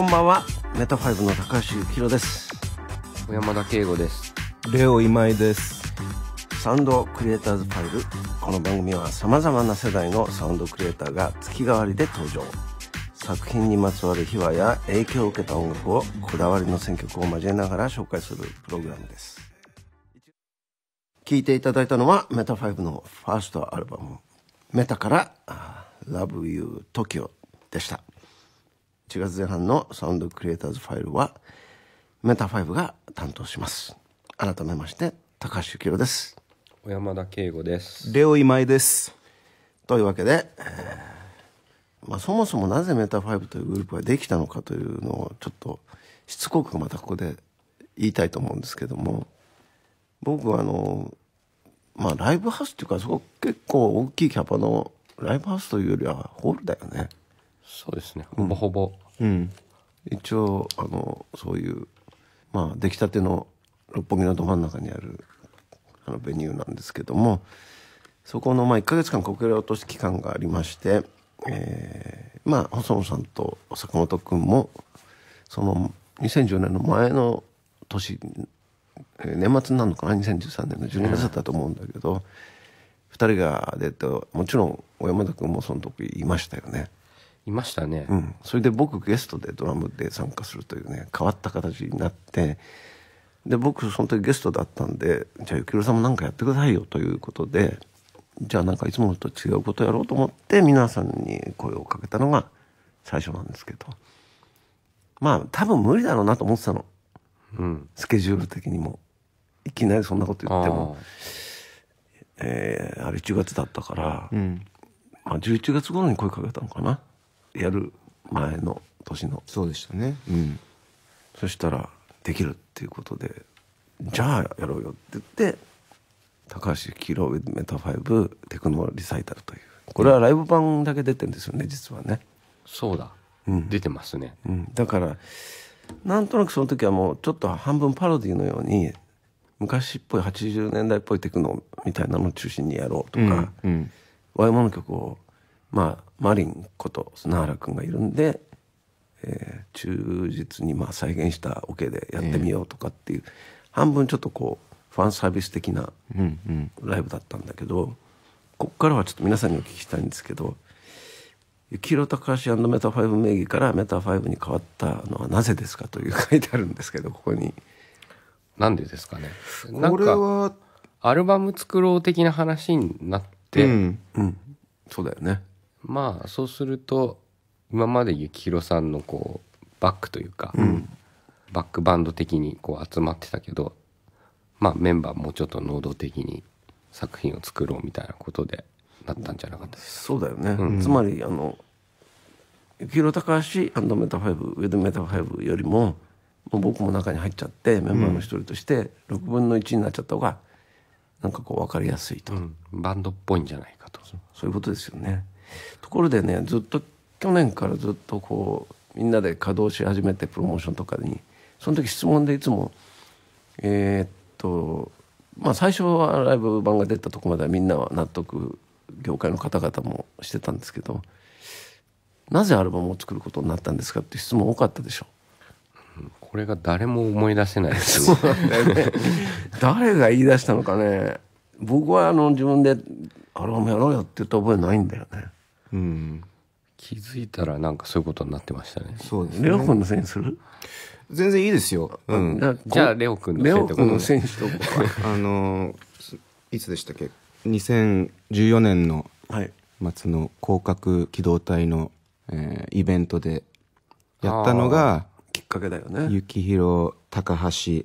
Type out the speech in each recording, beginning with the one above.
こんばんはメタファイブの高橋幸宏です小山田圭吾ですレオ今井ですサウンドクリエイターズファイルこの番組はさまざまな世代のサウンドクリエイターが月替わりで登場作品にまつわる秘話や影響を受けた音楽をこだわりの選曲を交えながら紹介するプログラムです聴いていただいたのはメタファイブのファーストアルバム「メタ」から「LoveYouTokyo」でした。1月前半のサウンドクリエイターズファイルはメタファイブが担当します改めまして高橋幸宏です小山田圭吾ですレオ今井ですというわけで、えー、まあ、そもそもなぜメタファイブというグループができたのかというのをちょっとしつこくまたここで言いたいと思うんですけども僕はあのまあライブハウスっていうかそこ結構大きいキャパのライブハウスというよりはホールだよねそうですねほぼほぼ、うん、一応あのそういうまあ出来たての六本木のど真ん中にあるあのベニューなんですけどもそこのまあ1か月間国営落とし期間がありまして、えー、まあ細野さんと坂本君もその2010年の前の年年末になるのかな2013年の12月だったと思うんだけど、うん、2人が出てもちろん小山田君もその時いましたよね。いましたね、うん、それで僕ゲストでドラムで参加するというね変わった形になってで僕その時ゲストだったんでじゃあ幸宏さんも何かやってくださいよということでじゃあなんかいつもと違うことやろうと思って皆さんに声をかけたのが最初なんですけどまあ多分無理だろうなと思ってたの、うん、スケジュール的にもいきなりそんなこと言ってもあ,、えー、あれ1月だったから、うん、まあ、11月頃に声かけたのかなやる前の年のそうでしたねうんそしたらできるっていうことでじゃあやろうよって言って高橋キロメタ5テクノリサイタルというこれはライブ版だけ出てるんですよね実はねそうだ、うん、出てますね、うん、だからなんとなくその時はもうちょっと半分パロディのように昔っぽい80年代っぽいテクノみたいなのを中心にやろうとか、うんうん、ワイマの曲をまあ、マリンこと砂原君がいるんで、えー、忠実にまあ再現したオ、OK、ケでやってみようとかっていう、えー、半分ちょっとこうファンサービス的なライブだったんだけど、うんうん、ここからはちょっと皆さんにお聞きしたいんですけど雪宏隆メタ5名義からメタ5に変わったのはなぜですかという書いてあるんですけどここに。なんでですかねこれはアルバム作ろう的な話になって、うん、うん、そうだよねまあそうすると今まで幸宏さんのこうバックというか、うんバックバンド的にこう集まってたけど、まあ、メンバーもうちょっと能動的に作品を作ろうみたいなことでなったんじゃなかったですそうだよね、うん、つまりあの幸宏隆アンドメタ5ウェドメタ5よりももう僕も中に入っちゃってメンバーの一人として6分の1になっちゃった方がなんかこう分かりやすいと、うん、バンドっぽいんじゃないかとそういうことですよね。ところでねずっと去年からずっとこうみんなで稼働し始めてプロモーションとかにその時質問でいつもえー、っとまあ最初はライブ版が出たとこまではみんなは納得業界の方々もしてたんですけどなぜアルバムを作ることになったんですかって質問多かったでしょ。これが誰も思い出せないですね ね、誰が言い出したのかね僕はあの自分でアルバムやろうよって言った覚えないんだよねうん気づいたらなんかそういうことになってましたね。そうですね。レオ君のせいにする全然いいですよ。うん。じゃあ、レオ君のせいってことのあの、いつでしたっけ ?2014 年の末の広角機動隊の、えー、イベントでやったのが、きっかけだよね。幸宏高橋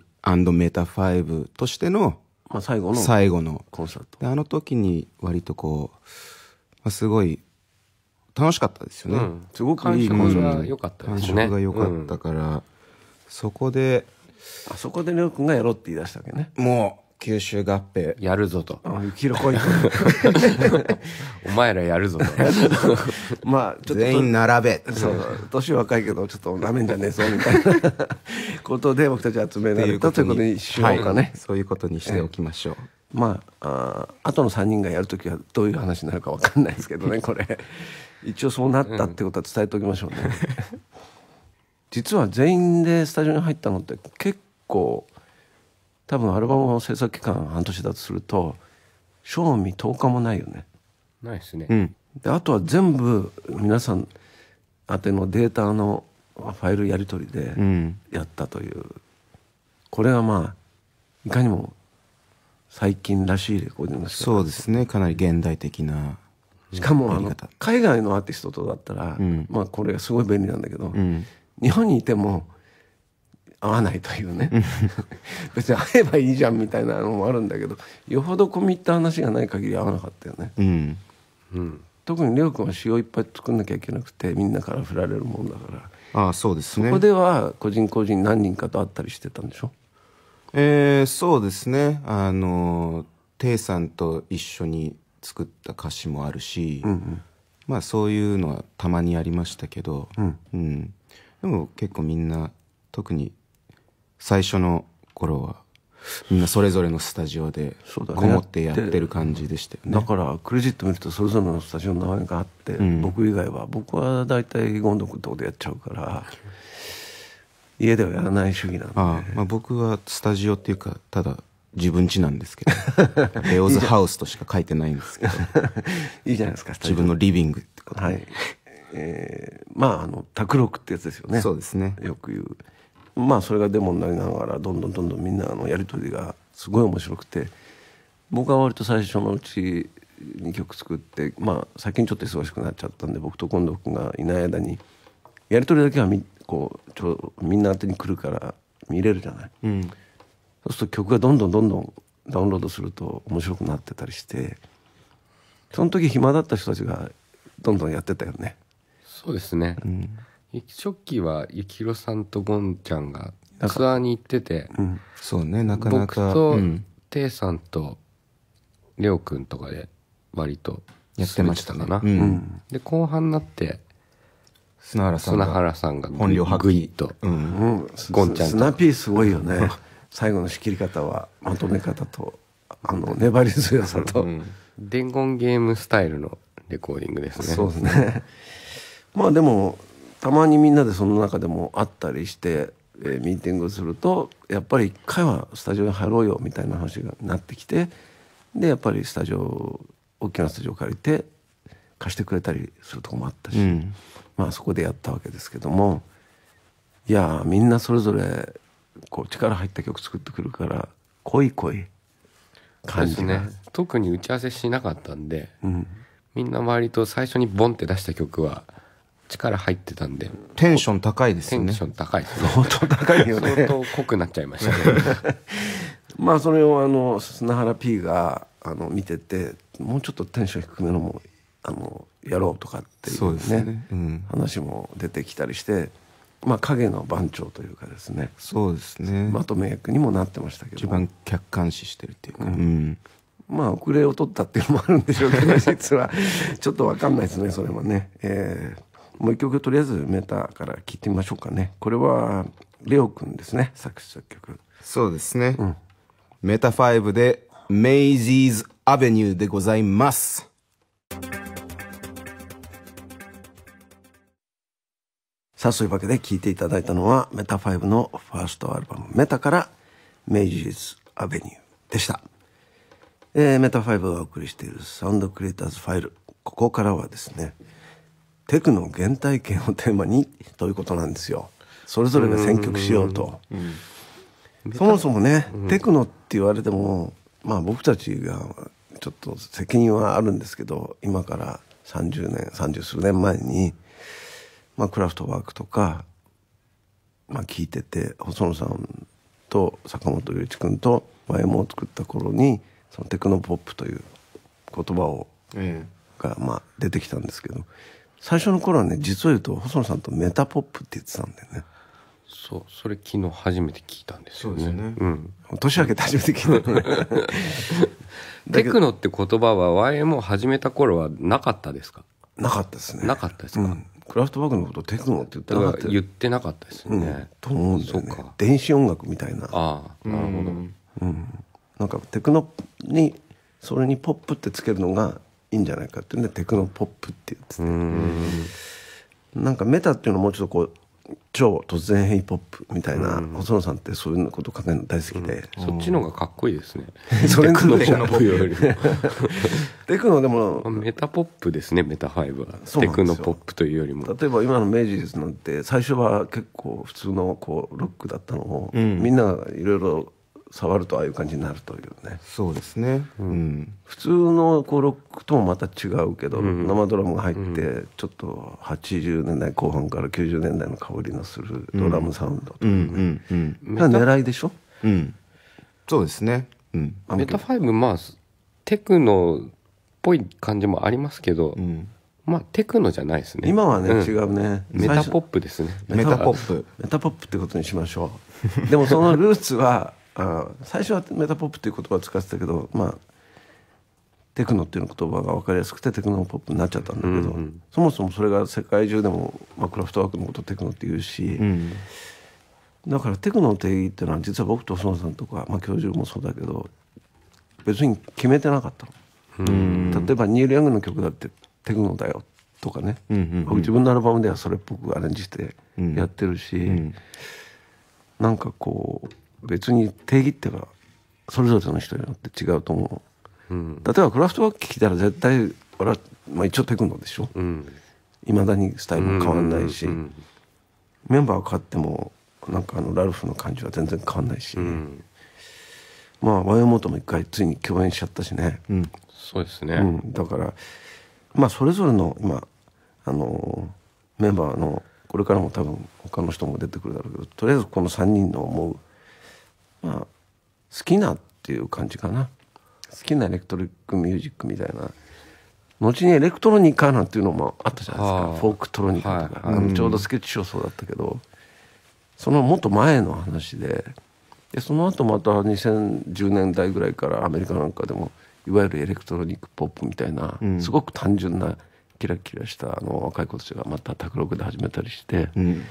メタ5としての、最後の。最後の。コンサート。あの時に割とこう、まあ、すごい楽しかったですよね、うん、すごくいい感触が良かったですね感触が良かったから、そこであそこで亮君がやろうって言い出したわけねもう九州合併やるぞと生きろこいお前らやるぞと まあ全員並べそう年若いけどちょっとなめんじゃねえぞみたいな ことで僕たち集められたということにしようかね、はい、そういうことにしておきましょう、ええ、まああ後の3人がやるときはどういう話になるか分かんないですけどねこれ一応そうなったってことは伝えておきましょうね、うん、実は全員でスタジオに入ったのって結構多分アルバムの制作期間半年だとすると賞味10日もないよねないですね、うん、であとは全部皆さん宛てのデータのファイルやり取りでやったという、うん、これがまあいかにも最近らしいレコーディングそうですねかなり現代的なしかもあの海外のアーティストとだったら、まあこれがすごい便利なんだけど、日本にいても合わないというね 別に会えばいいじゃんみたいなのもあるんだけどよほど込み入った話がない限り合わなかったよね、うんうん、特にりょう君は詩をいっぱい作んなきゃいけなくてみんなから振られるもんだからあそうです、ね、そこでは個人個人何人かと会ったりしてたんでしょえー、そうですねあのテさんと一緒に作った歌詞もあるし、うんうん、まあそういうのはたまにありましたけど、うん、うん、でも結構みんな特に最初の頃はみんなそれぞれのスタジオでこもってやってる感じでしたよね、ね、だからクレジット見るとそれぞれのスタジオの名前があって、うん、僕以外は僕は大体権藤君とこでやっちゃうから家ではやらない主義なんでああ、まあ、僕はスタジオっていうかただ自分家なんですけど、レオズハウスとしか書いてないんですけど。いいじゃないですか、自分のリビングってこと。はい。えー、まあ、あの、卓録ってやつですよね。そうですね。よく言う。まあ、それがデモになりながら、どんどんどんどんみんなのやり取りがすごい面白くて、僕は割と最初のうちに曲作って、まあ、最近ちょっと忙しくなっちゃったんで、僕と近藤君がいない間に、やり取りだけはみこうちょみんな当てに来るから見れるじゃない。うんそうすると曲がどんどんどんどんダウンロードすると面白くなってたりしてその時暇だった人たちがどんどんやってたよねそうですね、うん、初期は幸宏さんとゴンちゃんがツアーに行ってて、うん、そうねなかなか僕とテイさんとレオくんとかで割とやってましたかな、うん、で後半になって砂原さんが本領発揮グイッと、うん、ゴンちゃんと砂ピーすごいよね 最後の仕切り方はまとめ方とあの粘り強さと、うん、伝言ゲームスタイルのレコーディングですねそうですねまあでもたまにみんなでその中でも会ったりして、えー、ミーティングするとやっぱり一回はスタジオに入ろうよみたいな話がなってきてでやっぱりスタジオ大きなスタジオ借りて貸してくれたりするとこもあったし、うん、まあそこでやったわけですけどもいやみんなそれぞれこう力入った曲作ってくるから濃い濃い感じね特に打ち合わせしなかったんで、うん、みんな周りと最初にボンって出した曲は力入ってたんでテンション高いですねテンション高いですね相当高いよね相当濃くなっちゃいましたね まあそれをあの砂原 P があの見ててもうちょっとテンション低めのもあのやろうとかっていうね、ねうん、話も出てきたりしてまあ、影の番長というかですねそうですねまとめ役にもなってましたけど一番客観視してるっていうか、うん、まあ遅れを取ったっていうのもあるんでしょうけど 実はちょっと分かんないですねそれはね、えー、もう一曲とりあえずメーターから聴いてみましょうかねこれはレオ君ですね作詞作曲そうですね、うん、メタ5で「メイジーズ・アベニュー」でございますさあ、そういうわけで聴いていただいたのは、メタ5のファーストアルバム、メタから、メイジーズ・アベニューでした。えー、メタ5がお送りしているサウンドクリエイターズファイル。ここからはですね、テクの原体験をテーマにということなんですよ。それぞれが選曲しようと。そもそもね、テクノって言われても、まあ僕たちがちょっと責任はあるんですけど、今から30年、30数年前に、まあ、クラフトワークとか、まあ、聞いてて細野さんと坂本龍一君と YMO を作った頃にそのテクノポップという言葉を、ええ、がまあ出てきたんですけど最初の頃はね実を言うと細野さんとメタポップって言ってたんだよね。そうそれ昨日初めて聞いたんですよね。うねうん、年明けて初めて聞いた、テクノって言葉は YM を始めた頃はなかったですかなかったですね。なかったですか、うんクラフトバークのことテクノって言ってなかった言ってなかったですよね、と思うんだよね電子音楽みたいなああなるほど、うんなんかテクノにそれにポップってつけるのがいいんじゃないかっていテクノポップって言っててなんかメタっていうのもうちょっとこう超突然変異ポップみたいな、うん、細野さんってそういうこと考えるの大好きで、うん、そっちの方がかっこいいですねそれのテクノポップよりも テクノでもメタポップですねメタファイブはテクノポップというよりも例えば今の明治すなんて最初は結構普通のこうロックだったのを、うん、みんながいろいろ触るとああいう感じになるというねそうですね、うん、普通のこうロックともまた違うけど、うん、生ドラムが入って、ちょっと80年代後半から90年代の香りのするドラムサウンドとかね、うん狙いでしょ、うん、そうですね、うん、メタファイブまあテクノっぽい感じもありますけど、うんまあテクノじゃないですね。今はね、うん、違うね。メタポップですね。メタポップ。メタポップってことにしましょう。でもそのルーツはあ最初はメタポップっていう言葉を使ってたけどまあテクノっていう言葉が分かりやすくてテクノポップになっちゃったんだけど、うんうん、そもそもそれが世界中でも、まあ、クラフトワークのことテクノっていうし、うん、だからテクノの定義っていうのは実は僕と細野さんとか、まあ、教授もそうだけど別に決めてなかったの、うん、例えばニール・ヤングの曲だってテクノだよとかね、うんうんうん、僕自分のアルバムではそれっぽくアレンジしてやってるし、うんうん、なんかこう別に定義っていうかそれぞれの人によって違うと思う、うん、例えばクラフトワーク聞いたら絶対俺は、まあ、一応テクノでしょいま、うん、だにスタイルも変わんないし、メンバー変わってもなんかあのラルフの感じは全然変わんないし、うん、まあワイオモも一回ついに共演しちゃったしね、うん、そうですね、うん、だからまあそれぞれの今あのメンバーのこれからも多分他の人も出てくるだろうけどとりあえずこの3人の思うまあ、好きなっていう感じかな好きなエレクトリックミュージックみたいな後にエレクトロニカなんていうのもあったじゃないですか、フォークトロニカとか、はいちょうどスケッチショーそうだったけど、うん、そのもっと前の話ででその後また2010年代ぐらいからアメリカなんかでもいわゆるエレクトロニックポップみたいな、うん、すごく単純なキラキラしたあの若い子たちがまた卓録で始めたりして、うん、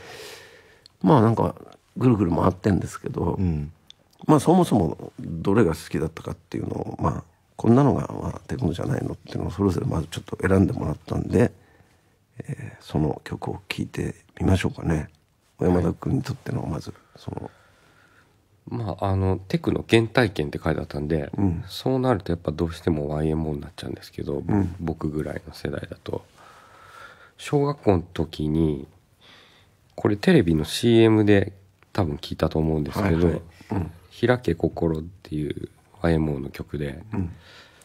まあなんかぐるぐる回ってんですけど。うんまあそもそもどれが好きだったかっていうのをまあこんなのが、まあ、テクノじゃないのっていうのをそれぞれまずちょっと選んでもらったんで、えー、その曲を聴いてみましょうかね小山田君にとってのまずその。まあ、あのテクの原体験って書いてあったんで、うん、そうなるとやっぱどうしても YMO になっちゃうんですけど、うん、僕ぐらいの世代だと小学校の時にこれテレビの CM で多分聞いたと思うんですけど、はいはいうん開け心っていう YMO の曲で、うん、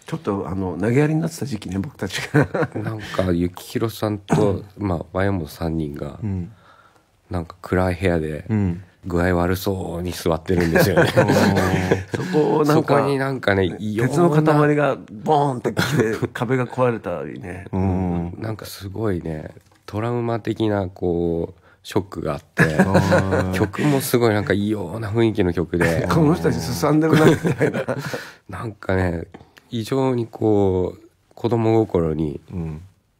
ちょっとあの投げやりになってた時期ね僕たちが なんか幸宏さんと、まあ、YMO3 人が、うん、なんか暗い部屋で、具合悪そうに座ってるんですよね そこなんかになんかね鉄の塊がボーンってきて壁が壊れたりね、うん、なんかすごいねトラウマ的なこうショックがあって、曲もすごいなんか異様な雰囲気の曲で。この人たちすんでるなみたいな。なんかね、異常にこう、子供心に、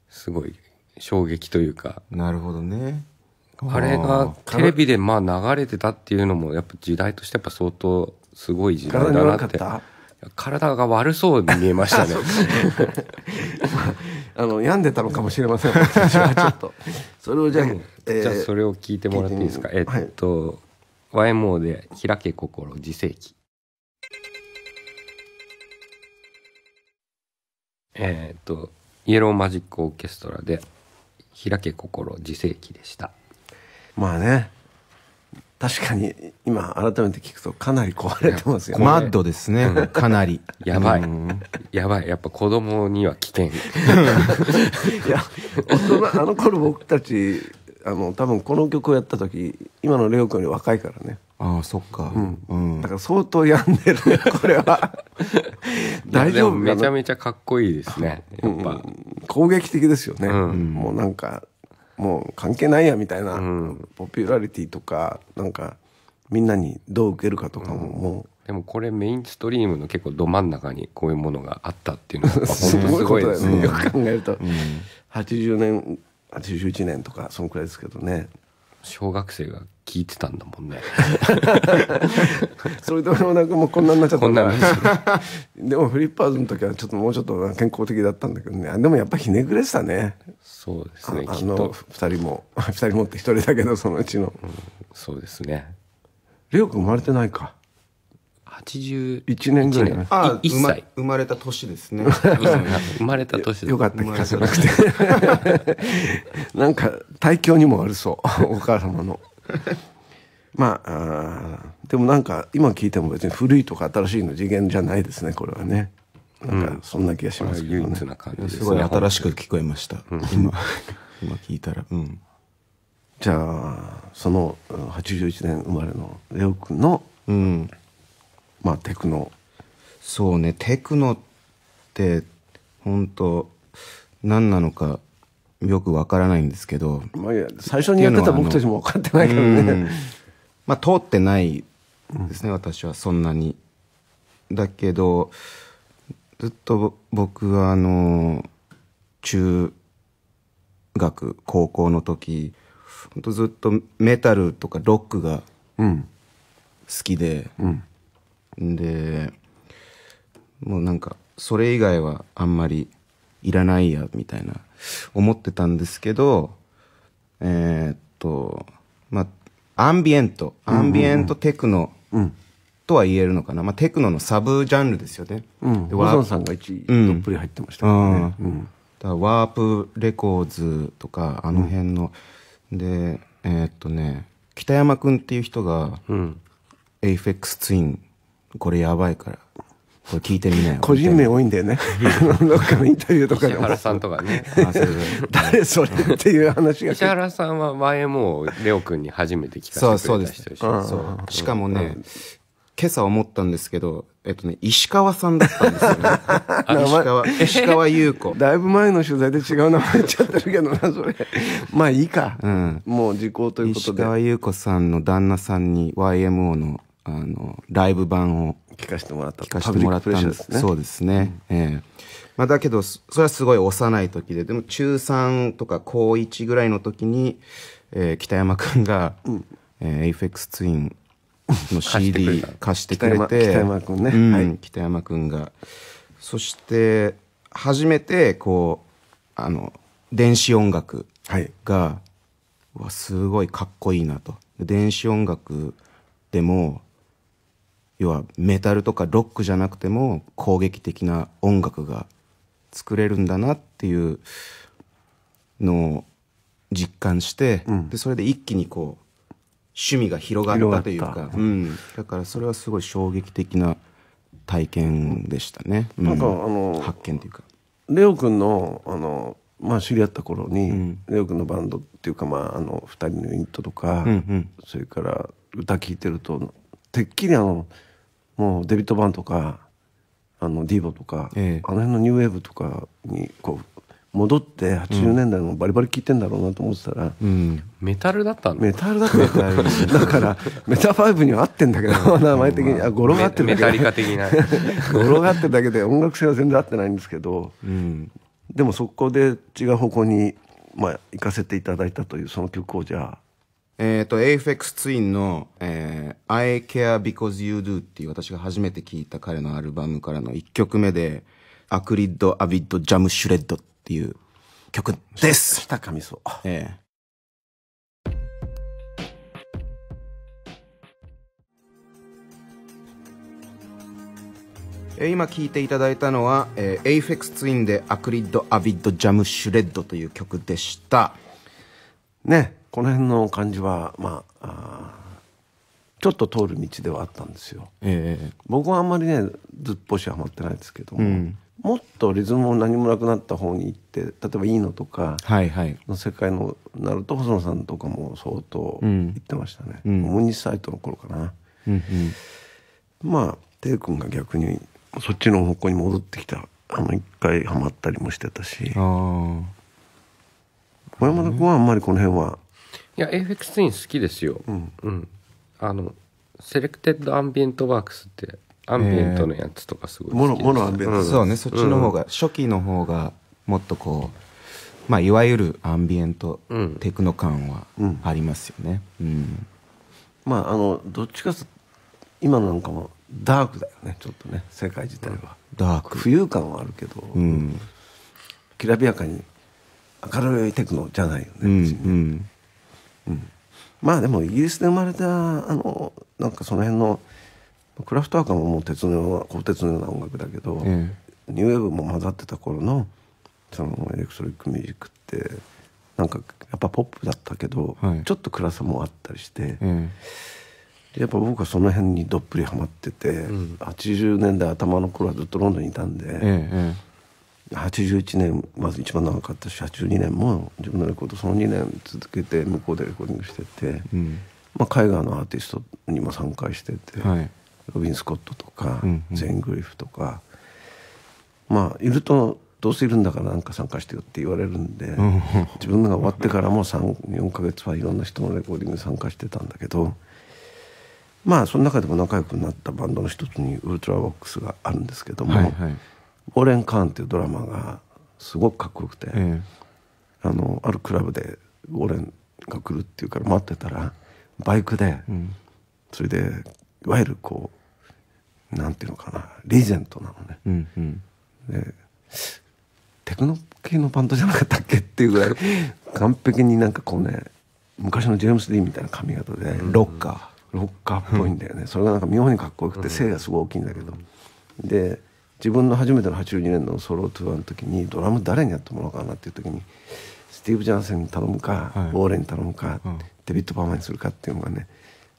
すごい衝撃というか。うん、なるほどね。あれがテレビでまあ流れてたっていうのもやっぱ時代としてやっぱ相当すごい時代だなって。体が悪そうに見えましたね あの病んでたのかもしれません私はちょっとそれをじゃあ、じゃあそれを聞いてもらっていいですかえっと、ワイ YMO で「開け心自世紀」えっとイエローマジックオーケストラで「開け心自世紀」でしたまあね確かに今改めて聞くとかなり壊れてますよねマッドですね、うん、かなりやばい、うん、やばいやっぱ子供には危険 いや大人あの頃僕たちあの多分この曲をやった時今のレオ君より若いからねああそっか、うんうん、だから相当病んでるね これは大丈夫めちゃめちゃかっこいいですねやっぱ、うん、攻撃的ですよね、うん、もうなんかもう関係ないやみたいな、うん、ポピュラリティとかなんかみんなにどう受けるかとかも、もうでもこれメインストリームの結構ど真ん中にこういうものがあったっていうのは すごいことですね、よく考えると、うん、80年81年とかそのくらいですけどね小学生が聞いてたんだもんね それでもなんかもうこんなになっちゃったんな でもフリッパーズの時はちょっともうちょっと健康的だったんだけどねでもやっぱひねくれてたねそうですねあっと2人も2 人もって1人だけどそのうちの、うん、そうですねレオ君生まれてないか81年ぐらいあ、あ歳生まれた年ですね 生まれた年よかった聞かせなくて なんか体調にも悪そうお母様のまああでもなんか今聞いても別に古いとか新しいの次元じゃないですねこれはねなんかそんな気がしますけど、ねうん、唯一な感じです、ね,、ごい新しく聞こえました、うん、今 今聞いたら、うん、じゃあその81年生まれのレオ君の、うん、まあテクノそうねテクノって本当何なのかよくわからないんですけど、まあ、最初にやってた僕たちも分かってないけどね、まあ通ってないですね、私はそんなにだけどずっと僕はあの中学高校の時本当ずっとメタルとかロックが好きで、うんでもうなんかそれ以外はあんまりいらないやみたいな思ってたんですけどえー、っとまあアンビエントアンビエントテクノ、うんとは言えるのかな、まあ、テクノのサブジャンルですよね。うん、でワープさんが1位、どっぷり入ってましたね。うん、だワープレコーズとか、あの辺の、うん、で、えー、っとね、北山君っていう人が、うん、エイフェックスツイン、これやばいから、これ聞いてみなよ。個人名多いんだよね。どっかのインタビューとかで石原さんとかね。誰それっていう話が。石原さんは前もレオ君に初めて聞かせてくれた人でしょ。そうそうです。しかもね、今朝思ったんですけど、えっとね、石川さんだったんですよね。石川、石川優子。だいぶ前の取材で違う名前言っちゃってるけどな、それ。まあいいか。うん。もう時効ということで。石川優子さんの旦那さんに YMO の、あの、ライブ版を。聞かせてもらった。聞かせてもらったんです。ね、そうですね。うん、ええー、まあだけど、それはすごい幼い時で、でも中3とか高1ぐらいの時に、えー、北山くんが、うん、えー、エイフェクスツインの CD 貸してくれて北山君ね、うんはい、北山君がそして初めてこうあの電子音楽が、はい、すごいかっこいいなと電子音楽でも要はメタルとかロックじゃなくても攻撃的な音楽が作れるんだなっていうのを実感して、うん、でそれで一気にこう趣味が広がったというか、うん、だからそれはすごい衝撃的な体験でしたね、うん、なんかあの発見というかレオ君のあの、まあ、知り合った頃に、うん、レオ君のバンドっていうか、まあ、あの2人のユニットとか、うんうん、それから歌聴いてるとてっきりあのもうデビット版とかあのディーボとか、ええ、あの辺のニューウェーブとかにこう戻って80年代もバリバリ聴いてんだろうなと思ってたら、うん、メタルだったのメタルだっただから メタファイブには合ってんだけど名前的にあ語呂が合ってるだけメタリカ的な語呂が合ってるだけで音楽性は全然合ってないんですけど、うん、でもそこで違う方向に、まあ、行かせていただいたというその曲をじゃあえっ、ー、と AFX ツインの、えー「I Care Because You Do」っていう私が初めて聴いた彼のアルバムからの1曲目で「アクリッド・アビッド・ジャム・シュレッド」っていう曲です。下上そう。ええ。今聴いていただいたのは、えー、AFX ツインでアクリッド・アビッド・ジャム・シュレッドという曲でした。ね、この辺の感じは、まあ、あちょっと通る道ではあったんですよ。えー、僕はあんまりね、ずっぽしはまってないですけども、うん、もっとリズムも何もなくなった方に行って例えば「いいの」とかの世界のなると細野さんとかも相当行ってましたね、うん、大西サイトの頃かな。うんうん、まあ帝君が逆にそっちの方向に戻ってきたあの一回ハマったりもしてたし小山田君はあんまりこの辺は。いや AFX ツイン好きですよ。うん、うん、あのセレクテッドアンビエントワークスってアンビエントのやつとかすごいモノモノアンビエント、そうねそっちの方が、初期の方がもっとこうまあ、いわゆるアンビエント、テクノ感はありますよね、うんうん、まああのどっちかと今なんかもダークだよねちょっとね世界自体は、ダーク浮遊感はあるけど、うん、きらびやかに明るいテクノじゃないよね、まあでもイギリスで生まれたあのなんかその辺のクラフトワークはもう鉄のような鋼鉄のような音楽だけど、えニューウェーブも混ざってた頃のそのエレクトリックミュージックってなんかやっぱポップだったけど、はい、ちょっと暗さもあったりして、え、やっぱ僕はその辺にどっぷりはまってて、うん、80年代頭の頃はずっとロンドンにいたんで、ええ、81年まず一番長かったし82年も自分のレコードその2年続けて向こうでレコーディングしてて、うん、まあ、海外のアーティストにも参加してて。はいロビン・スコットとか、うんゼン・グリフとかまあいるとどうせいるんだから何か参加してよって言われるんで、うん、自分のが終わってからも34か月はいろんな人のレコーディング参加してたんだけどまあその中でも仲良くなったバンドの一つにウルトラボックスがあるんですけども、はいはい、オーレン・カーンっていうドラマがすごくかっこよくて、えあのあるクラブでウォーレンが来るっていうから待ってたらバイクで、うん、それでいわゆるこうなんていうのかなレジェンドなのね。うんうん、でテクノ系のバンドじゃなかったっけっていうぐらい完璧になんかこうね昔のジェームス・ディーンみたいな髪型でロッカーロッカーっぽいんだよね、それがなんか妙にかっこよくて背がすごい大きいんだけど、で自分の初めての82年のソロツアーの時にドラム誰にやってもらおうかなっていう時にスティーブ・ジャンセンに頼むか、はい、ウォーレンに頼むか、うん、デビッド・パーマにするかっていうのがね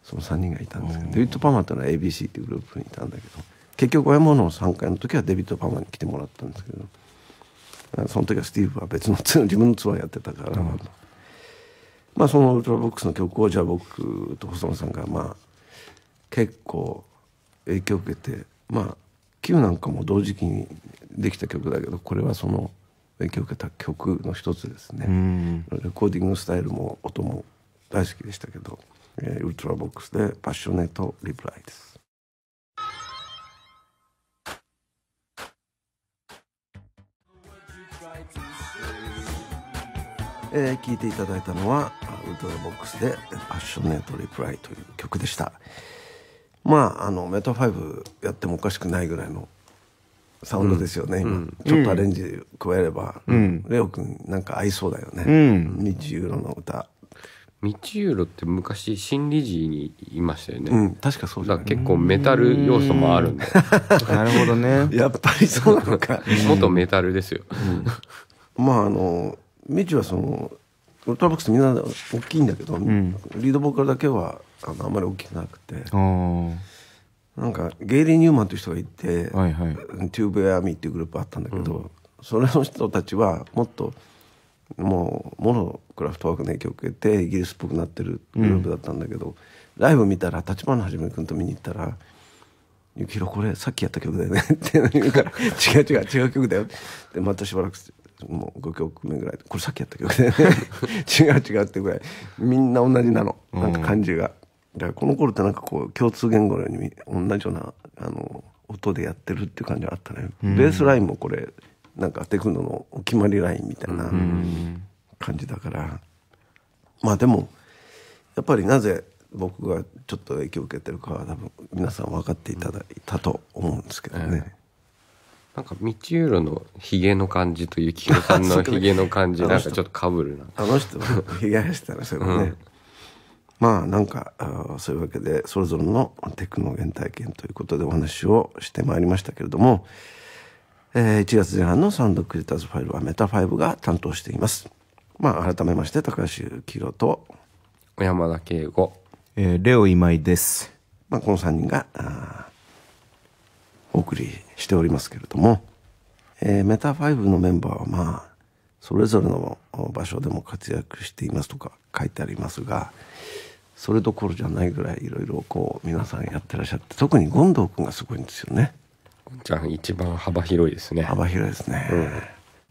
その3人がいたんですけど、デビッド・パーマというのは ABC っていうグループにいたんだけど結局親物の3回の時はデビッド・パーマに来てもらったんですけどその時はスティーブは別の自分のツアーやってたから、うん、まあそのウルトラボックスの曲をじゃあ僕と細野さんがまあ結構影響を受けてまあ Q なんかも同時期にできた曲だけどこれはその影響を受けた曲の一つですね、レコーディングスタイルも音も大好きでしたけど。えー、ウルトラボックスでパッショネートリプライです。えー、聞いていただいたのはウルトラボックスで「パッショネート・リプライ」という曲でしたまああのメタ5やってもおかしくないぐらいのサウンドですよね、うん、ちょっとアレンジ加えれば、うん、レオ君なんか合いそうだよね、うん、2ユーロの歌ミチユーロって昔心理事にいましたよね、うん、確かそうだ、ね、結構メタル要素もあるんで なるほどねやっぱりそうなのか元メタルですよ、うん、まああのミチはそのトラボックスみんな大きいんだけど、うん、リードボーカルだけはあのあんまり大きくなくてなんかゲイリー・ニューマンという人がいて、はいはい、テューブ・エアミーっていうグループあったんだけど、それの人たちはもっともうもろクラフトワークの影響を受けてイギリスっぽくなってるグループだったんだけど、うん、ライブ見たら立花はじめ君と見に行ったら「ゆきひこれさっきやった曲だよね」って言うから「違う違う違う曲だよ」でまたしばらくもう5曲目ぐらいこれさっきやった曲だよね違う違うってぐらいみんな同じなのなんか感じが、うん、この頃ってなんかこう共通言語のように同じようなあの音でやってるっていう感じがあったね、うん、ベースラインもこれなんかテクノのお決まりラインみたいな感じだから、まあでもやっぱりなぜ僕がちょっと影響を受けてるかは多分皆さん分かっていただいたと思うんですけどね。なんか道浦のひげの感じと幸宏さんのひげの感じなんかちょっとかぶるなあの人はひげ生やしたらそれね、うん、まあなんかあそういうわけでそれぞれのテクノ原体験ということでお話をしてまいりましたけれどもえー、1月前半のサウンドクリエイターズファイルはメタ5が担当しています。まあ、改めまして、高橋幸宏と、小山田圭吾、えー、レオ今井です。まあ、この3人が、あお送りしておりますけれども、えー、メタ5のメンバーは、まあ、それぞれの場所でも活躍していますとか書いてありますが、それどころじゃないぐらいいろいろこう皆さんやってらっしゃって特に権藤君がすごいんですよね。ちゃん一番幅広いですね幅広いですね、うん、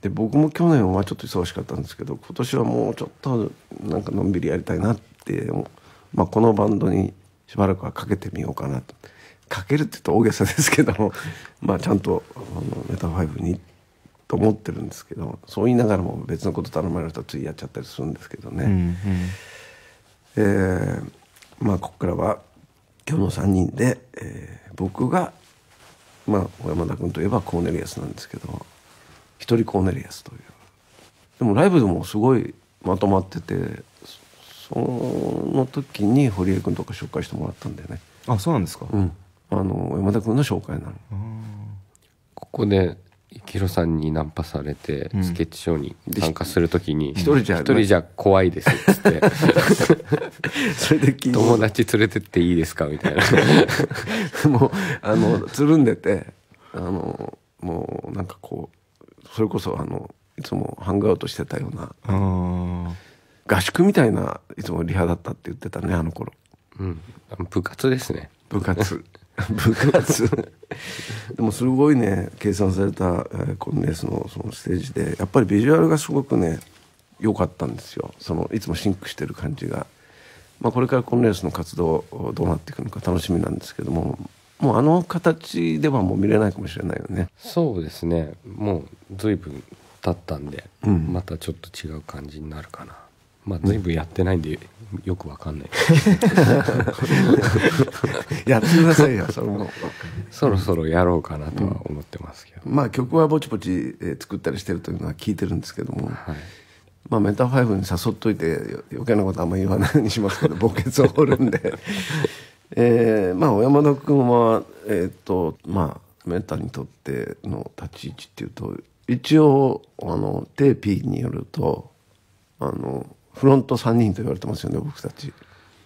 で僕も去年はちょっと忙しかったんですけど今年はもうちょっとなんかのんびりやりたいなって、まあ、このバンドにしばらくはかけてみようかなとかけるって言うと大げさですけども まあちゃんとあのメタファイブにと思ってるんですけどそう言いながらも別のこと頼まれるとついやっちゃったりするんですけどね、うんうん、えー、まあここからは今日の3人で、えー、僕が「まあ、山田君といえばコーネリアスなんですけど一人コーネリアスというでもライブでもすごいまとまっててその時に堀江君とか紹介してもらったんだよねあそうなんですか、うん、あの山田君の紹介なのここでヒロさんにナンパされて、スケッチショーに参加するときに、一、うん、人じゃ、人じゃ怖いですっって。それで友達連れてっていいですかみたいな。もう、あの、つるんでて、あの、もうなんかこう、それこそあの、いつもハングアウトしてたような、合宿みたいないつもリハだったって言ってたね、あの頃。うん。部活ですね。部活。部活でもすごいね計算された、えー、コンレースのそのステージでやっぱりビジュアルがすごくね良かったんですよそのいつもシンクしてる感じが、まあ、これからコンレースの活動どうなっていくのか楽しみなんですけどももうあの形ではもう見れないかもしれないよねそうですねもう随分経ったんで、うん、またちょっと違う感じになるかなまあ全部やってないんでよくわかんない やってくださいよそれもそろそろやろうかなとは思ってますけど、うん、まあ曲はぼちぼち作ったりしてるというのは聞いてるんですけども、はいまあ、メタファイブに誘っといて余計なことあんまり言わないようにしますけど墓穴 を掘るんでえー、まあ小山田君はえっ、ー、とまあメタにとっての立ち位置っていうと一応あのテーピーによるとあのフロント3人と言われてますよね僕たち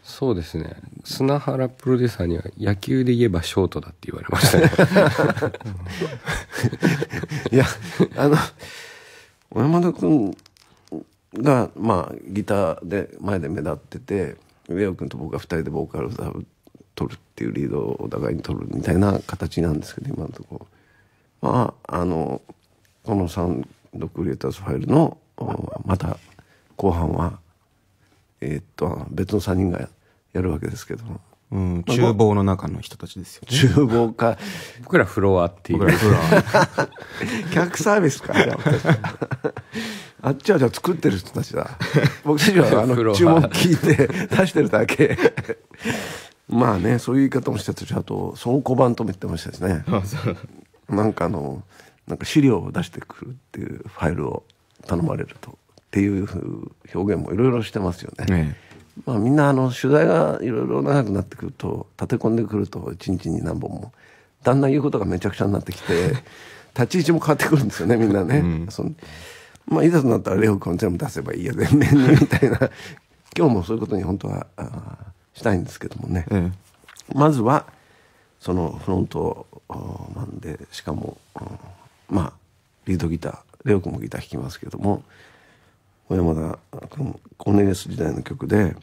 そうですね砂原プロデューサーには野球で言えばショートだって言われましたね いやあの小山田君がまあギターで前で目立ってて上尾君と僕が2人でボーカルを取るっていうリードをお互いに取るみたいな形なんですけど今のところまああのこのサンドクリエイターズファイルのまた後半はえー、っと、別の3人がやるわけですけども。うん、厨房の中の人たちですよ、ね、厨房か。僕らフロアっていう。フロア。客サービスか。あっちはじゃあ作ってる人たちだ。僕たちはあの注文聞いて出してるだけ。まあね、そういう言い方もしてたし、あと倉庫版とも言ってましたしね。なんかあの、なんか資料を出してくるっていうファイルを頼まれると。っていう表現もいろいろしてますよね。ねまあ、みんなあの取材がいろいろ長くなってくると立て込んでくると一日に何本もだんだん言うことがめちゃくちゃになってきて 立ち位置も変わってくるんですよねみんなね。うんまあ、いざとなったらレオ君全部出せばいいや全然みたいな 今日もそういうことに本当はしたいんですけどもね、ええ、まずはそのフロントマンでしかも、まあリードギターレオ君もギター弾きますけども小山田コネリス時代の曲で、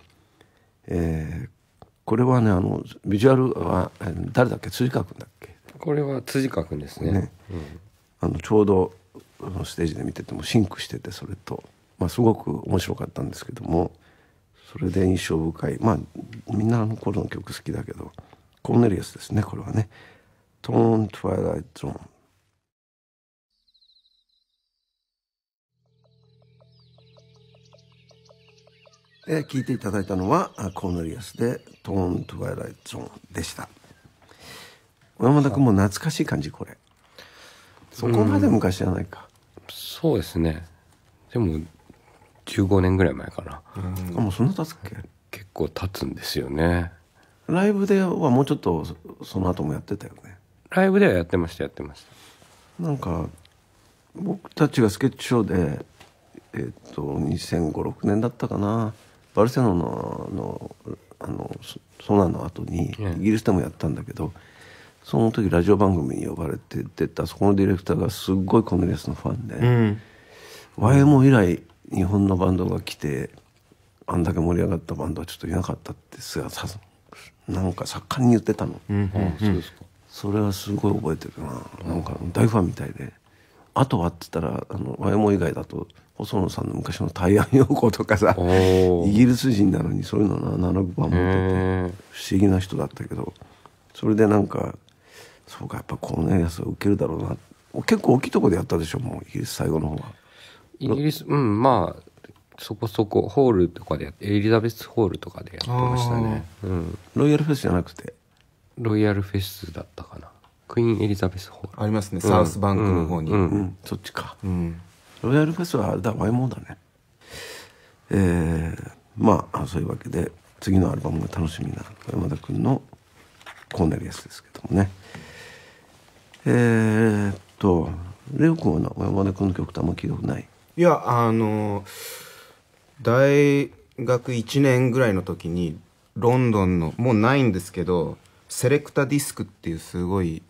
えー、これはねあのビジュアルは誰だっけ辻川君だっけこれは辻川君ですね、ねうん、あのちょうどのステージで見ててもシンクしててそれと、まあ、すごく面白かったんですけどもそれで印象深いまあみんなあの頃の曲好きだけどコーネリアスですねこれはね「トーン・トワイライト・ゾーン」えー、聞いていただいたのはコーネリアスで「トーン・トワイライト・ゾーン」でした小山田君も懐かしい感じこれそこまで昔じゃないか、うん、そうですねでも15年ぐらい前かな、うん、あもうそんな経つっけ結構経つんですよねライブではもうちょっとその後もやってたよねライブではやってましたやってましたなんか僕たちがスケッチショーでえっ、と2 0 0 5 6年だったかなバルセロナのあのソナの後にイギリスでもやったんだけど、その時ラジオ番組に呼ばれて出たそこのディレクターがすっごいコミネスのファンで、うん、YMO 以来日本のバンドが来てあんだけ盛り上がったバンドはちょっといなかったってささなんか作家に言ってたの、うんうんうん、それはすごい覚えてるななんか大ファンみたいで。あとはっつったらあの YMO 以外だと細野さんの昔の「大安陽子」とかさイギリス人なのにそういうの七7番持ってて不思議な人だったけどそれでなんかそうかやっぱこのやつは受けるだろうな結構大きいとこでやったでしょもうイギリス最後の方は。イギリスうんまあそこそこホールとかでやってエリザベスホールとかでやってましたね、うん、ロイヤルフェスじゃなくてロイヤルフェスだったかなクイーンエリザベスホールありますね、サウスバンクの方に、そっちか、ロイヤルフェスはあれだワイモーだねえまあそういうわけで次のアルバムが楽しみな山田君のコーネリアスですけどもねえっとレオ君は山田君の曲ってあんま記憶ないいやあの大学1年ぐらいの時にロンドンのもうないんですけどセレクタディスクっていうすごい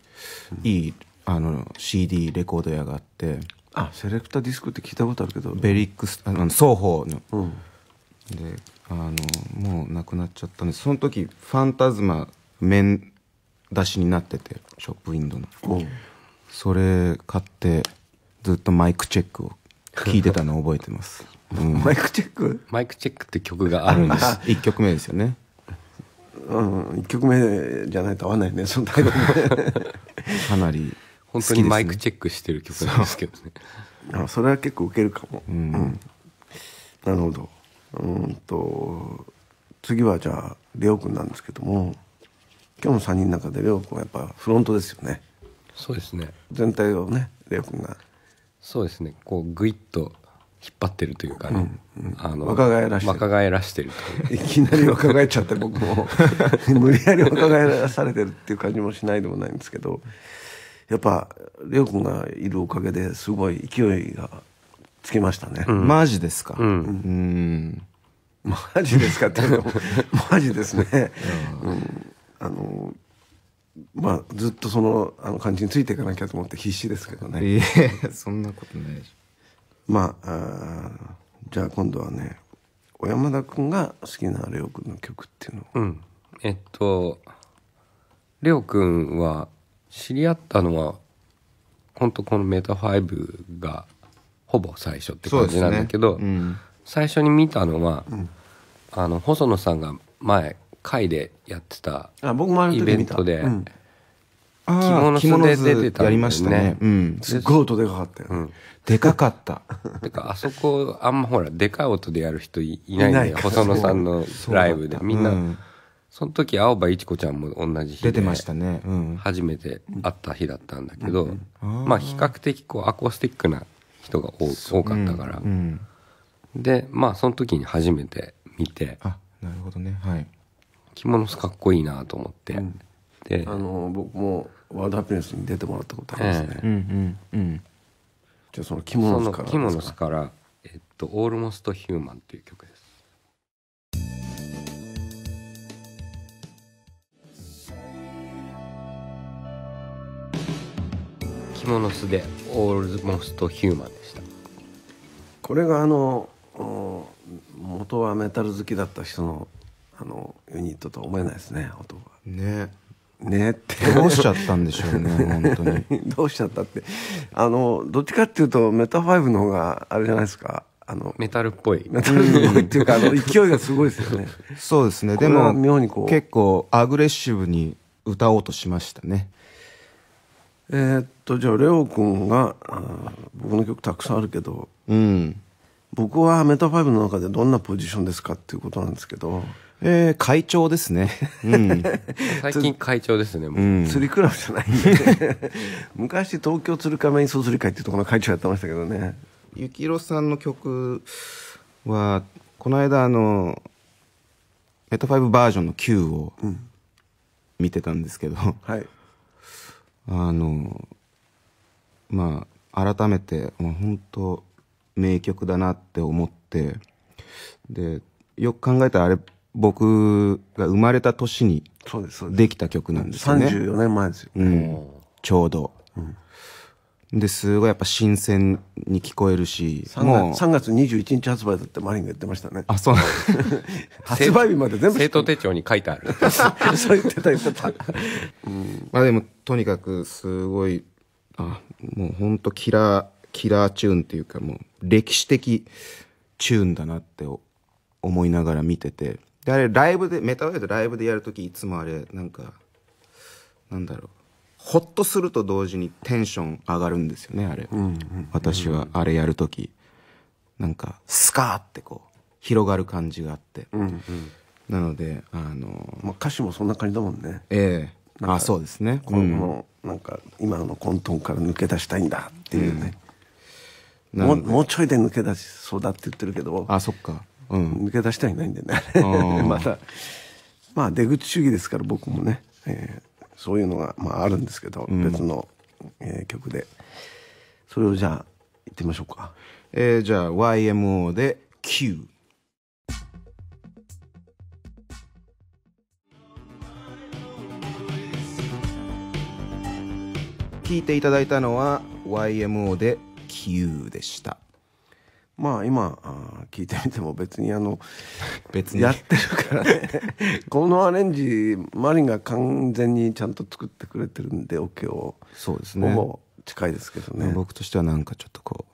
いいあの CD レコード屋があってあセレクターディスクって聞いたことあるけどベリックスあの双方の、うん、であのもうなくなっちゃったんですその時ファンタズマ面出しになっててショップウィンドの、それ買ってずっとマイクチェックを聞いてたのを覚えてます、うん、マイクチェックマイクチェックって曲があるんです1 曲目ですよねうん、1曲目じゃないと合わないねそのタイトル かなり、ね、本当にマイクチェックしてる曲なんですけどねあそれは結構ウケるかも、うん、うん、なるほどうんと次はじゃあレオ君なんですけども今日の3人の中でレオ君はやっぱフロントですよねそうですね全体をねレオ君がそうですねこうグイッと引っ張ってるというかね、うんうん、あの若返らして若返らしてるいきなり若返っちゃって僕も 無理やり若返らされてるっていう感じもしないでもないんですけどやっぱく君がいるおかげですごい勢いがつきましたね、うん、マジですかうん、うんマジですかっていうのも マジですね、うん、あのまあずっとそのあの感じについていかなきゃと思って必死ですけどねいえそんなことないでしょまあじゃあ今度はね小山田君が好きなレオ君の曲っていうのうんえっとレオ君は知り合ったのは本当このメタ5がほぼ最初って感じなんだけど、ねうん、最初に見たのは、うん、あの細野さんが前会でやってたイベントで。着物素で出てた、ね、やりましたね、うん、すっごい音でかかったよ、ね、でかかった。てか、あそこ、あんまほら、でかい音でやる人いないんだよ。細野さんのライブで。みんな、うん、その時、青葉いちこちゃんも同じ日で。出てましたね。うん、初めて会った日だったんだけど、うん、まあ、比較的こう、アコースティックな人が多かったから。で、まあ、その時に初めて見て。あ、なるほどね。はい。着物すかっこいいなと思って。で、あの、僕も、ワードハピネスに出てもらったことありますね。えー、うんうんうん。じゃあそのキモノスから。キモノすから、えっと、オールモストヒューマンっていう曲です。キモノスでオールモストヒューマンでした。これがあの元はメタル好きだった人のあのユニットとは思えないですね音が。ね。ねってどうしちゃったんでしょうね本当に どうしちゃったってあのどっちかっていうとメタファイブの方があれじゃないですかあのメタルっぽいメタルっぽいっていうか、あの勢いがすごいですよねそうですねでも妙にこう結構アグレッシブに歌おうとしましたねえー、っとじゃあレオ君が僕の曲たくさんあるけど、うん、僕はメタファイブの中でどんなポジションですかっていうことなんですけどえー、会長ですね。うん、最近会長ですね、もう。うん、釣りクラブじゃないんで、昔東京鶴亀そう釣り会っていうところの会長やってましたけどね。ゆきろさんの曲は、この間あの、メタファイブバージョンの Q を見てたんですけど、うん、はい。あの、まあ、改めて、まあ、本当名曲だなって思って、で、よく考えたらあれ、僕が生まれた年にできた曲なんですよね。34年前ですよ、うん。ちょうど。うん、ですごいやっぱ新鮮に聞こえるし。3もう3月21日発売だってマリンが言ってましたね。あ、そうなんです。発売日まで全部。生徒手帳に書いてある。そう言ってた言ってた。まあでもとにかくすごい、あ、もうほんとキラー、キラーチューンっていうかもう歴史的チューンだなって思いながら見てて。で、あれ、ライブで、メタワイドライブでやるとき、いつもあれ、なんか、なんだろう。ほっとすると同時にテンション上がるんですよね、あれ。うんうん、私は、あれやるとき、なんか、スカーってこう、広がる感じがあって。うんうん、なので、あのー、まあ、歌詞もそんな感じだもんね。ええー。あ、そうですね。この、うん、なんか、今の混沌から抜け出したいんだっていうね。うんもうもうちょいで抜け出しそうだって言ってるけどあそっかうん、抜け出したいないんでね またまあ出口主義ですから僕もね、えー、そういうのが、まあ、あるんですけど、うん、別の、えー、曲でそれをじゃあいってみましょうか、えー、じゃあ YMO で「Q」聴いていただいたのは YMO で「Q」でした。まあ今あ聞いてみても別にあの 別にやってるからね このアレンジマリンが完全にちゃんと作ってくれてるんでオ、OK、ケをそうですねほぼ近いですけどね僕としてはなんかちょっとこ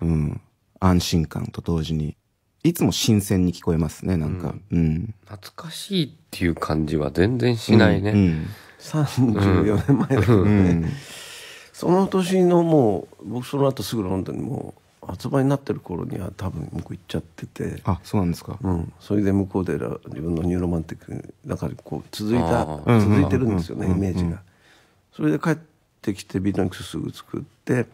ううん安心感と同時にいつも新鮮に聞こえますねなんか、うん、うん、懐かしいっていう感じは全然しないね、うん、うん、34年前だけどね、うん、その年のもう僕その後すぐロンドンにもう発売になってる頃には多分向こう行っちゃっててあそうなんですか、うん、それで向こうで自分のニューロマンティックだからこう続いた続いてるんですよね、イメージが、それで帰ってきてビートニックスすぐ作って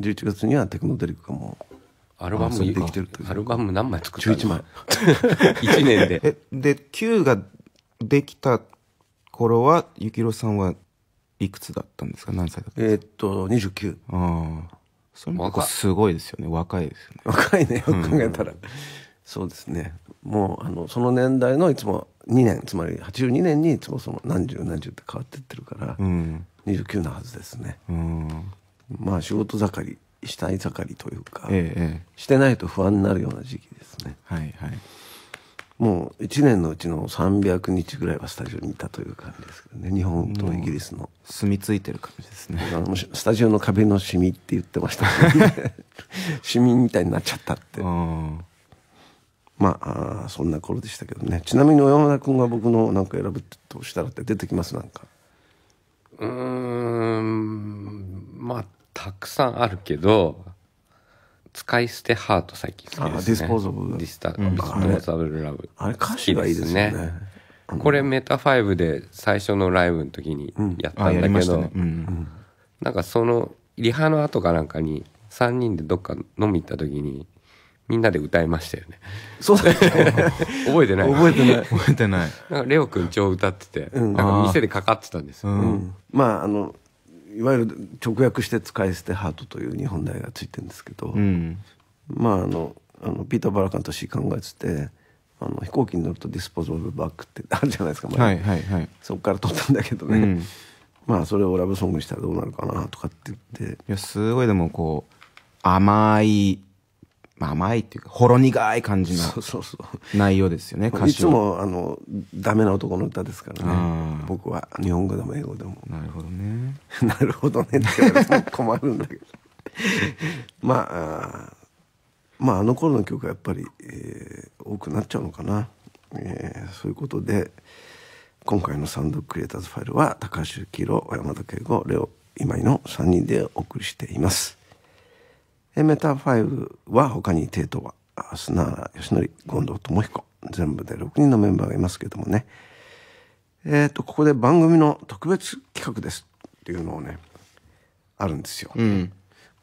11月にはテクノデリックがもうアルバムできてるアルバム何枚作ったんです枚1 年でで Q ができた頃はキロさんはいくつだったんですか何歳だったんですかえっと29ああそれもすごいですよね若いですよね若いねよく考えたら、うん、そうですねもうあのその年代のいつも2年つまり82年にいつもその何十何十って変わっていってるから、うん、29なはずですね、うん、まあ仕事盛りしたい盛りというか、ええ、してないと不安になるような時期ですねはいはいもう1年のうちの300日ぐらいはスタジオにいたという感じですけどね日本とイギリスの住み着いてる感じですねあのスタジオの壁のシミって言ってましたね シミみたいになっちゃったってまああそんな頃でしたけどねちなみに小山田君が僕のなんか選ぶとしたらって出てきますなんかうんまあたくさんあるけど使い捨てハート最近好きですね。あディスポーザブル。ディスタ、ポーブルラブ。あれ歌詞がいいですね。これメタ5で最初のライブの時にやったんだけど、なんかそのリハの後かなんかに3人でどっか飲み行った時にみんなで歌いましたよね。そうだね。覚えてない覚えてない。覚えてない。んかレオくん超歌ってて、なんか店でかかってたんですよ。まああの、いわゆる直訳して使い捨てハートという日本代がついてるんですけど、うん、まああのあのピーター・バラカンとて考えててあの飛行機に乗るとディスポーズ・オブ・バックって あるじゃないですか、はいはいはい、そこから撮ったんだけどね、うん、まあそれをラブソングにしたらどうなるかなとかって言っていやすごいでもこう甘いまあ、甘いっていうか、ほろ苦い感じの内容ですよね、歌詞いつも、あの、ダメな男の歌ですからね。僕は、日本語でも英語でも。なるほどね。なるほどねって言われ困るんだけど。まあ、まあ、あの頃の曲はやっぱり、えー、多くなっちゃうのかな。えー、そういうことで、今回のサウンドクリエイターズファイルは、高橋幸宏、小山田圭吾、レオ、今井の3人でお送りしています。エメタ5は他に帝都は砂原義則権藤智彦全部で6人のメンバーがいますけどもねえっ、ー、とここで番組の特別企画ですっていうのをねあるんですよ、うん、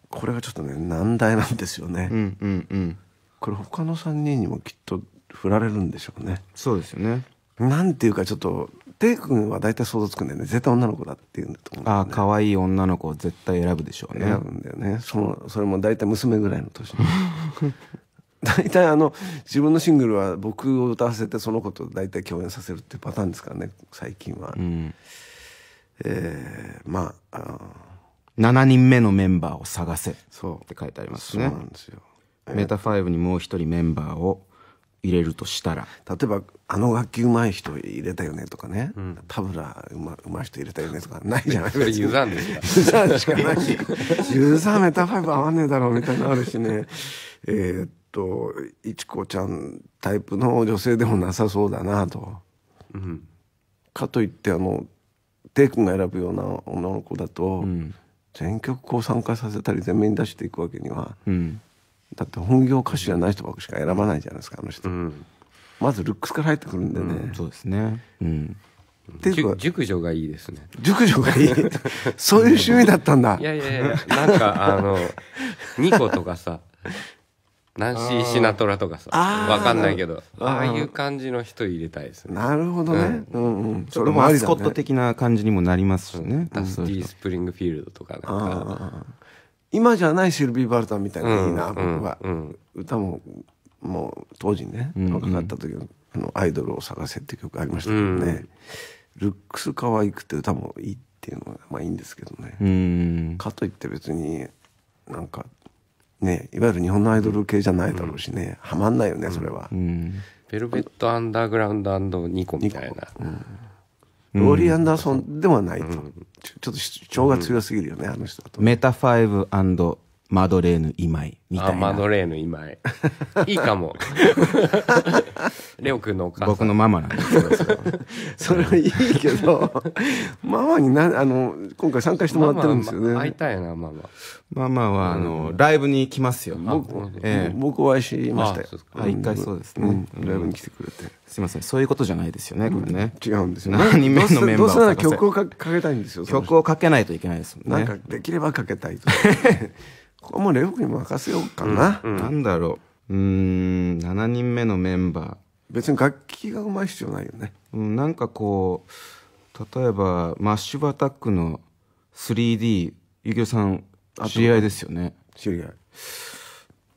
これがちょっとね難題なんですよね、うんうんうん、これ他の3人にもきっと振られるんでしょうねそうですよねなんていうかちょっとテ君は大体想像つくんだよね絶対女の子だって言うんだと思う、ね、ああ可愛い女の子を絶対選ぶでしょうね選ぶんだよねそのそれも大体娘ぐらいの年大体あの自分のシングルは僕を歌わせてその子と大体共演させるっていうパターンですからね最近は、うん、えー、まああ7人目のメンバーを探せって書いてありますねそうなんですよメタ5にもう一人メンバーを入れるとしたら例えばあの楽器うまい人入れたよねとかね、うん、田村うまうまい人入れたよねとかないじゃないですかユうざんですユーザーしかないユザーメタファイブ合わねえだろうみたいなのあるしね えっといちこちゃんタイプの女性でもなさそうだなと、うん、かといってあのテイ君が選ぶような女の子だと、うん、全曲こう参加させたり全面に出していくわけには、うんだって本業歌手じゃない人ばしか選ばないじゃないですかあの人、うん、まずルックスから入ってくるんでね、うん、そうですねうんていうか熟女がいいですね熟女がいい そういう趣味だったんだいやいやいやなんかあのニコとかさナンシー・シナトラとかさわかんないけどああいう感じの人入れたいですねなるほどね、うん、うんうんそれもマスコット的な感じにもなりますしね、うん、ダスティ・スプリングフィールドとかなんか今じゃないシルビー・バルタンみたいないいな、僕は、歌ももう当時ね若かった時の「あのアイドルを探せ」って曲ありましたけどね、ルックス可愛くて歌もいいっていうのはまあいいんですけどね、かといって別になんかねいわゆる日本のアイドル系じゃないだろうしね、はまんないよねそれは。ベルベット・アンダーグラウンドニコみたいな、ローリー・アンダーソンではないと、ちょっと主張が強すぎるよね、あの人だとメタファイブマドレーヌ今井みたいな。マドレーヌ今井。いいかも。レオ君のお母さん。僕のママなんですど それはいいけど、ママにな、あの、今回参加してもらってるんですよね。ママ会いたいな、ママ。ママは、あの、ライブに来ますよ。僕、ええ、僕会いしましたよ。あ、一回そうですね、ライブに来てくれて。すみません、そういうことじゃないですよね、これね。違うんですよ。何人のメンバーどうせ曲をかけたいんですよ。曲をかけないといけないですもんね。なんか、できればかけたいと。ここもレオに任せようかな、うん、なんだろううん7人目のメンバー別に楽器がうまい必要ないよね、うん、なんかこう例えばマッシュバタックの 3D ゆきおさん知り合いですよね知り合い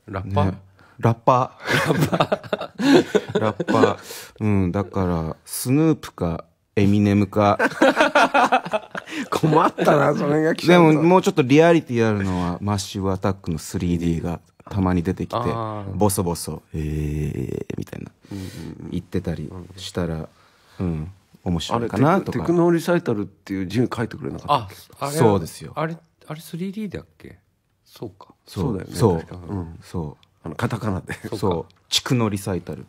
ラッパー、ね、ラッパーラッパー ラッパーうんだからスヌープかエミネムか。困ったな、それが来ちでも、もうちょっとリアリティあるのは、マッシュアタックの 3D がたまに出てきて、ボソボソ、えー、みたいな、言ってたりしたら、うん、面白いかなとか。テクノリサイタルっていう字書いてくれなかった。あ、あれそうですよ。あれ、あれ 3D だっけそうか。そうだよね。そう。うん、そう。のカタカナでそう地区のリサイタル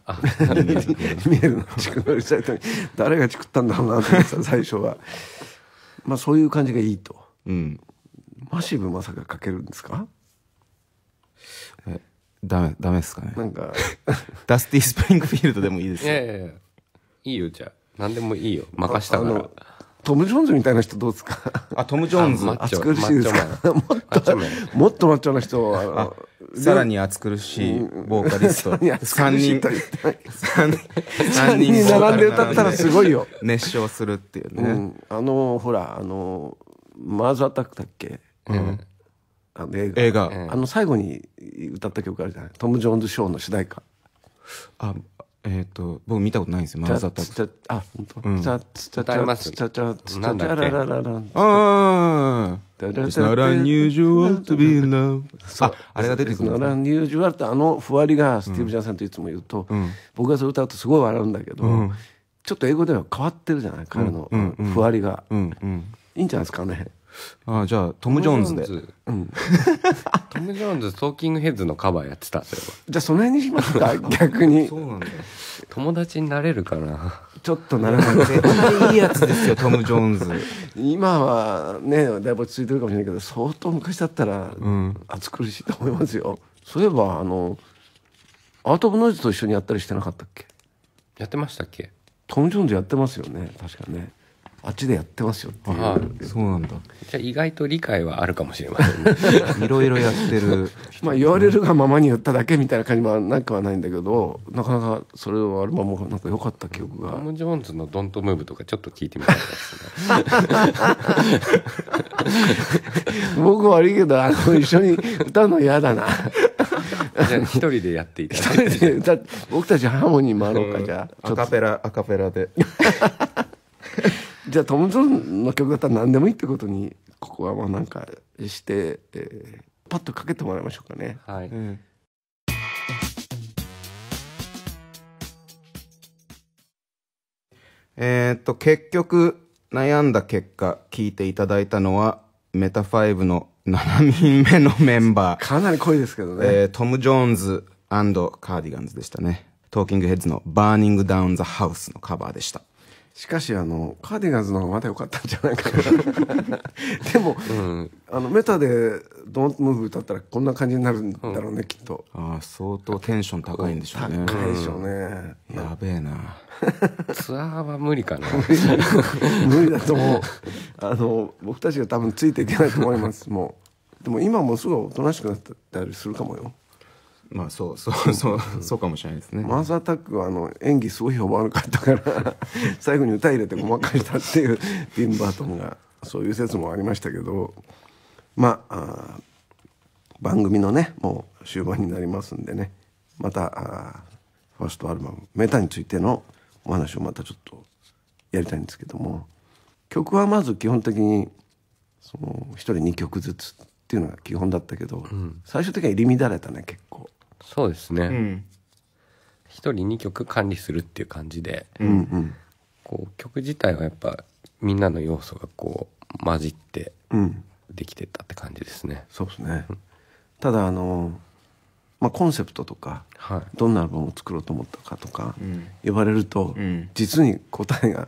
見えるの地区のリサイタル誰が作ったんだろうなって 最初はまあそういう感じがいいと、うん、マシブまさか書けるんですかダメダメですかねなんか ダスティ・スプリングフィールドでもいいですよいやいやいいよじゃあ何でもいいよ任したからトム・ジョーンズみたいな人どうですかあトム・ジョーンズ暑苦しいですか もっともっとマッチョな人あさらに暑苦しいボーカリスト3 人三人並んで歌ったらすごいよ熱唱するっていうね、うん、あのほらあのマーズアタックだっけ、うん、あの映画映画、あの最後に歌った曲あるじゃないトム・ジョーンズ・ショーの主題歌あえっ、と僕見たことないんですよ。マラザタあ、本当。うん。あ、いますよね。なんっああ。It's not unusual to be in love ああれが出てくるん It's not u n u っあのふわりがスティーブ・ジャンさんといつも言うと、僕がそれ歌うとすごい笑うんだけど、ちょっと英語では変わってるじゃない彼のふわりが、いいんじゃないですかねああじゃあトム・ジョーンズでトム・ジョーンズ トーキングヘッズのカバーやってたそれはじゃあその辺にしますか 逆にそうなんだ友達になれるかなちょっとならない絶対いいやつですよ トム・ジョーンズ今はねだいぶ落ち着いてるかもしれないけど相当昔だったら、うん、暑苦しいと思いますよそういえばあのアート・オブ・ノイズと一緒にやったりしてなかったっけやってましたっけトム・ジョーンズやってますよね確かねあっちでやってますよっていう、はい、そうなんだじゃあ意外と理解はあるかもしれません いろいろやってる まあ言われるがままに言っただけみたいな感じはなくはないんだけどなかなかそれはアルバムなんか良かった記憶がトム・ジョーンズの「ドント・ムーブ」とかちょっと聞いてみたたですね 僕悪いけどあの一緒に歌うの嫌だなじゃ一人でやっていただいて僕たちハーモニー回あろうか、うん、じゃあアカペラアカペラで じゃあトム・ジョンの曲だったら何でもいいってことにここはまあなんかして、えー、パッとかけてもらいましょうかね。はい、うんえっと結局悩んだ結果聞いていただいたのはメタ5の7人目のメンバー かなり濃いですけどね、えー、トム・ジョーンズカーディガンズでしたねトーキングヘッズの「バーニング・ダウン・ザ・ハウス」のカバーでしたしかしあのカーディガンズの方がまだ良かったんじゃないかな でも、うん、あのメタで「ドンムーブ歌ったらこんな感じになるんだろうね、うん、きっとああ相当テンション高いんでしょうね高いでしょうね、うん、やべえな ツアーは無理かな 無理だと思うあの僕たちが多分ついていけないと思いますもうでも今もすごいおとなしくなったりするかもよまあそうそうそう、そうかもしれないですね。マンスアタックはあの演技すごい評判悪かったから 最後に歌入れてごまかしたっていうティンバートンがそういう説もありましたけどまああ番組のねもう終盤になりますんでねまたあファーストアルバム「メタ」についてのお話をまたちょっとやりたいんですけども曲はまず基本的にその1人2曲ずつっていうのが基本だったけど、うん、最終的には入り乱れたね結構。そうですね。うん一人2曲管理するっていう感じで、うんうんこう曲自体はやっぱみんなの要素がこう混じってうんできてったって感じですね。そうですねただあの、まあ、コンセプトとかはい。どんなアルバムを作ろうと思ったかとかうん言われると、うん実に答えが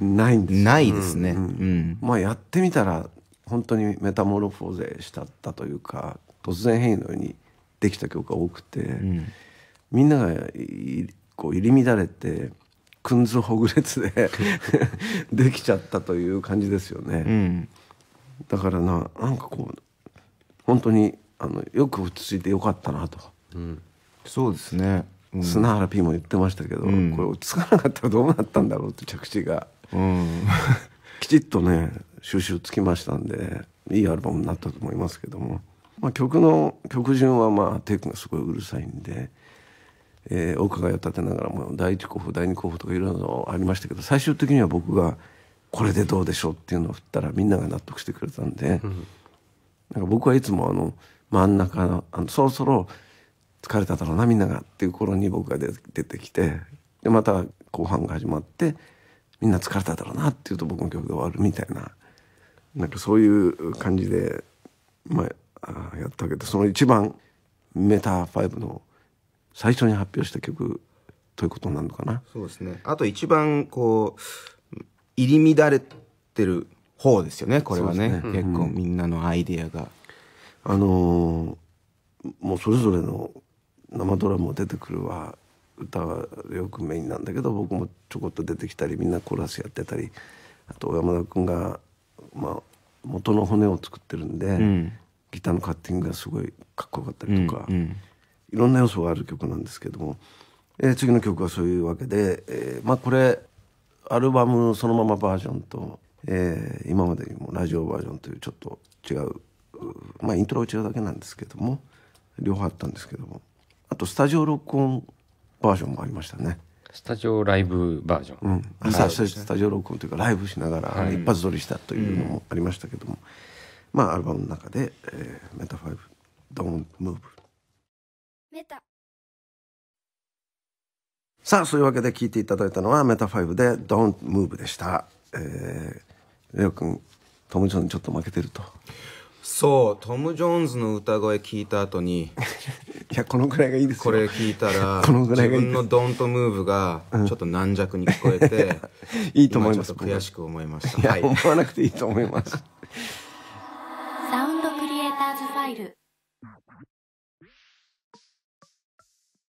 ないんですね。ないですね。うんまあやってみたら本当にメタモルフォーゼしたったというか突然変異のようにできた曲が多くて、うん、みんながこう入り乱れてくんずほぐれつで できちゃったという感じですよね。うん、だからななんかこう本当にあのよく落ち着いてよかったなと、うん、そうですね、うん、砂原 P も言ってましたけど、うん、これ落ち着かなかったらどうなったんだろうって着地が、うん、きちっとね収集つきましたんでいいアルバムになったと思いますけども。まあ、曲の曲順はまあテイクがすごいうるさいんで、えー、お伺いを立てながらも第1候補第2候補とかいろいろありましたけど最終的には僕がこれでどうでしょうっていうのを振ったらみんなが納得してくれたんで、うん、なんか僕はいつもあの真ん中のあのそろそろ疲れただろうなみんながっていう頃に僕が出てきてでまた後半が始まってみんな疲れただろうなっていうと僕の曲が終わるみたいななんかそういう感じでまあやったけどその一番メタ5の最初に発表した曲ということなのかなそうですねあと一番こう入り乱れてる方ですよねこれはね、ね、結構みんなのアイディアが、うん、あのー、もうそれぞれの生ドラマ出てくるは歌はよくメインなんだけど僕もちょこっと出てきたりみんなコーラスやってたりあと小山田君が、まあ、元の骨を作ってるんで、うん、ギターのカッティングがすごいかっこよかったりとか、うんうん、いろんな要素がある曲なんですけども、えー、次の曲はそういうわけで、えー、まあこれアルバムそのままバージョンと、えー、今までにもラジオバージョンというちょっと違うまあイントロは違うだけなんですけども両方あったんですけどもあとスタジオ録音バージョンもありましたね。スタジオライブバージョン、うん、朝、ね、スタジオ録音というかライブしながら一発撮りしたというのもありましたけども、うんまあアルバムの中で、えー、メタ5「Don't Move」メタさあそういうわけで聴いていただいたのはメタ5で「Don't Move」でした。えー、レオ君トム・ジョンズちょっと負けてると。そうトム・ジョーンズの歌声聞いた後に いやこのぐらいがいいですこれ聞いたら自分のドンとムーブがちょっと軟弱に聞こえて、うん、いいと思います悔しく思いましたいや、はい、思わなくていいと思いますサウンドクリエイターズファイル